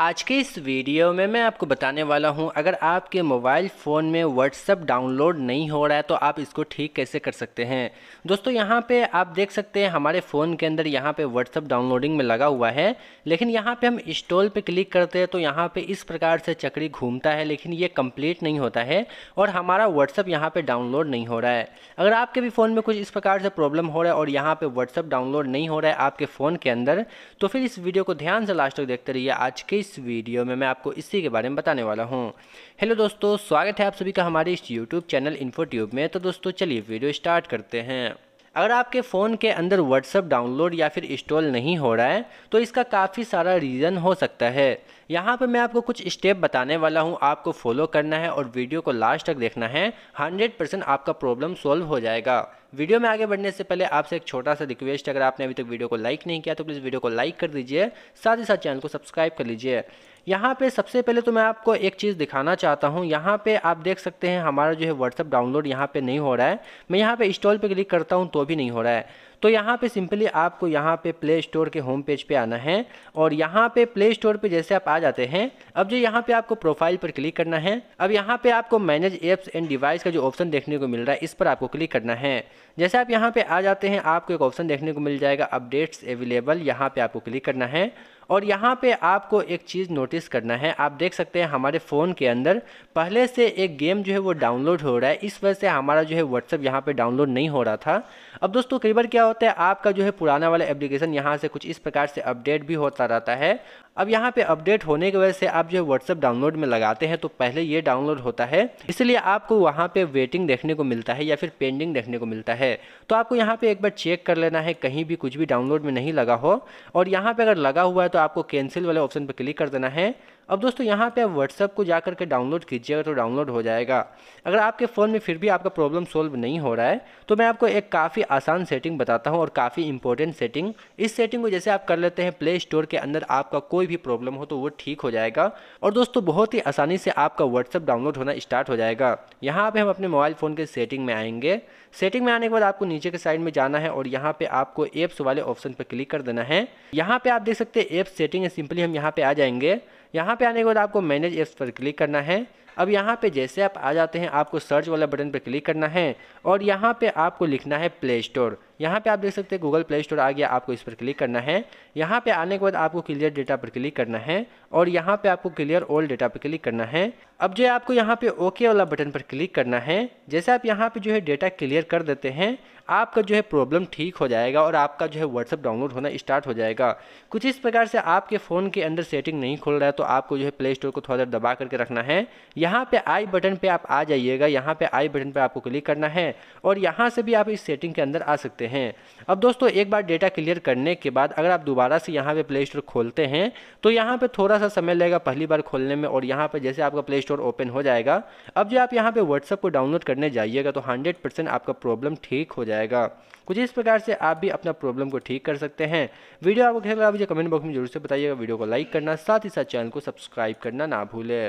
आज के इस वीडियो में मैं आपको बताने वाला हूं अगर आपके मोबाइल फ़ोन में व्हाट्सअप डाउनलोड नहीं हो रहा है तो आप इसको ठीक कैसे कर सकते हैं दोस्तों यहां पे आप देख सकते हैं हमारे फ़ोन के अंदर यहां पे व्हाट्सअप डाउनलोडिंग में लगा हुआ है लेकिन यहां पे हम इंस्टॉल पे क्लिक करते हैं तो यहाँ पर इस प्रकार से चक्री घूमता है लेकिन ये कम्प्लीट नहीं होता है और हमारा व्हाट्सअप यहाँ पर डाउनलोड नहीं हो रहा है अगर आपके भी फ़ोन में कुछ इस प्रकार से प्रॉब्लम हो रहा है और यहाँ पर व्हाट्सअप डाउनलोड नहीं हो रहा है आपके फ़ोन के अंदर तो फिर इस वीडियो को ध्यान से लास्ट तक देखते रहिए आज के इस वीडियो में मैं आपको इसी के बारे में बताने वाला हूँ हेलो दोस्तों स्वागत है आप सभी का हमारे इस यूट्यूब चैनल इन्फोट्यूब में तो दोस्तों चलिए वीडियो स्टार्ट करते हैं अगर आपके फ़ोन के अंदर व्हाट्सअप डाउनलोड या फिर इंस्टॉल नहीं हो रहा है तो इसका काफ़ी सारा रीज़न हो सकता है यहाँ पर मैं आपको कुछ स्टेप बताने वाला हूँ आपको फॉलो करना है और वीडियो को लास्ट तक देखना है 100% आपका प्रॉब्लम सॉल्व हो जाएगा वीडियो में आगे बढ़ने से पहले आपसे एक छोटा सा रिक्वेस्ट अगर आपने अभी तक वीडियो को लाइक नहीं किया तो प्लीज़ वीडियो को लाइक कर दीजिए साथ ही साथ चैनल को सब्सक्राइब कर लीजिए यहाँ पे सबसे पहले तो मैं आपको एक चीज़ दिखाना चाहता हूँ यहाँ पे आप देख सकते हैं हमारा जो है व्हाट्सअप डाउनलोड यहाँ पे नहीं हो रहा है मैं यहाँ पे इंस्टॉल पे क्लिक करता हूँ तो भी नहीं हो रहा है तो यहाँ पे सिंपली आपको यहाँ पे प्ले स्टोर के होम पेज पे आना है और यहाँ पे प्ले स्टोर पे जैसे आप आ जाते हैं अब जो यहाँ पे आपको प्रोफाइल पर क्लिक करना है अब यहाँ पे आपको मैनेज एप्स एंड डिवाइस का जो ऑप्शन देखने को मिल रहा है इस पर आपको क्लिक करना है जैसे आप यहाँ पे आ जाते हैं आपको एक ऑप्शन देखने को मिल जाएगा अपडेट्स अवेलेबल यहाँ पे आपको क्लिक करना है और यहाँ पे आपको एक चीज़ नोटिस करना है आप देख सकते हैं हमारे फ़ोन के अंदर पहले से एक गेम जो है वो डाउनलोड हो रहा है इस वजह से हमारा जो है व्हाट्सअप यहाँ पे डाउनलोड नहीं हो रहा था अब दोस्तों कई बार क्या होता है आपका जो है पुराना वाला एप्लीकेशन यहाँ से कुछ इस प्रकार से अपडेट भी होता रहता है अब यहाँ पे अपडेट होने की वजह से आप जो है व्हाट्सअप डाउनलोड में लगाते हैं तो पहले ये डाउनलोड होता है इसलिए आपको वहाँ पे वेटिंग देखने को मिलता है या फिर पेंडिंग देखने को मिलता है तो आपको यहाँ पे एक बार चेक कर लेना है कहीं भी कुछ भी डाउनलोड में नहीं लगा हो और यहाँ पे अगर लगा हुआ है तो आपको कैंसिल वाले ऑप्शन पर क्लिक कर देना है अब दोस्तों यहाँ पे आप व्हाट्सअप को जा करके डाउनलोड कीजिएगा तो डाउनलोड हो जाएगा अगर आपके फ़ोन में फिर भी आपका प्रॉब्लम सॉल्व नहीं हो रहा है तो मैं आपको एक काफ़ी आसान सेटिंग बताता हूँ और काफ़ी इंपॉर्टेंट सेटिंग इस सेटिंग को जैसे आप कर लेते हैं प्ले स्टोर के अंदर आपका कोई भी प्रॉब्लम हो तो वो ठीक हो जाएगा और दोस्तों बहुत ही आसानी से आपका व्हाट्सअप डाउनलोड होना स्टार्ट हो जाएगा यहाँ पर हम अपने मोबाइल फ़ोन के सेटिंग में आएंगे सेटिंग में आने के बाद आपको नीचे के साइड में जाना है और यहाँ पर आपको एप्स वाले ऑप्शन पर क्लिक कर देना है यहाँ पर आप देख सकते हैं एप्स सेटिंग है सिंपली हम यहाँ पर आ जाएंगे यहाँ पे आने के बाद आपको मैनेज एप्स पर क्लिक करना है अब यहाँ पे जैसे आप आ जाते हैं आपको सर्च वाला बटन पर क्लिक करना है और यहाँ पे आपको लिखना है प्ले स्टोर यहाँ पे आप देख सकते हैं गूगल प्ले स्टोर आ गया आपको इस पर क्लिक करना है यहाँ पे आने के बाद आपको क्लियर डेटा पर क्लिक करना है और यहाँ पे आपको क्लियर ओल्ड डेटा पर क्लिक करना है अब जो है आपको यहाँ पे ओके वाला बटन पर क्लिक करना है जैसे आप यहाँ पे जो है डेटा क्लियर कर देते हैं आपका जो है प्रॉब्लम ठीक हो जाएगा और आपका जो है व्हाट्सअप डाउनलोड होना स्टार्ट हो जाएगा कुछ इस प्रकार से आपके फ़ोन के अंदर सेटिंग नहीं खुल रहा है तो आपको जो है प्ले स्टोर को थोड़ा देर दबा करके रखना है यहाँ पे आई बटन पे आप आ जाइएगा यहाँ पे आई बटन पे आपको क्लिक करना है और यहाँ से भी आप इस सेटिंग के अंदर आ सकते हैं सकते हैं अब दोस्तों एक बार डेटा क्लियर करने के बाद अगर आप दोबारा से यहाँ पे प्ले स्टोर खोलते हैं तो यहाँ पे थोड़ा सा समय लगेगा पहली बार खोलने में और यहाँ पे जैसे आपका प्ले स्टोर ओपन हो जाएगा अब जो आप यहाँ पे व्हाट्सअप को डाउनलोड करने जाइएगा तो हंड्रेड परसेंट आपका प्रॉब्लम ठीक हो जाएगा कुछ इस प्रकार से आप भी अपना प्रॉब्लम को ठीक कर सकते हैं वीडियो आपको कैसा लगा मुझे कमेंट बॉक्स में जरूर से बताइएगा वीडियो को लाइक करना साथ ही साथ चैनल को सब्सक्राइब करना ना भूले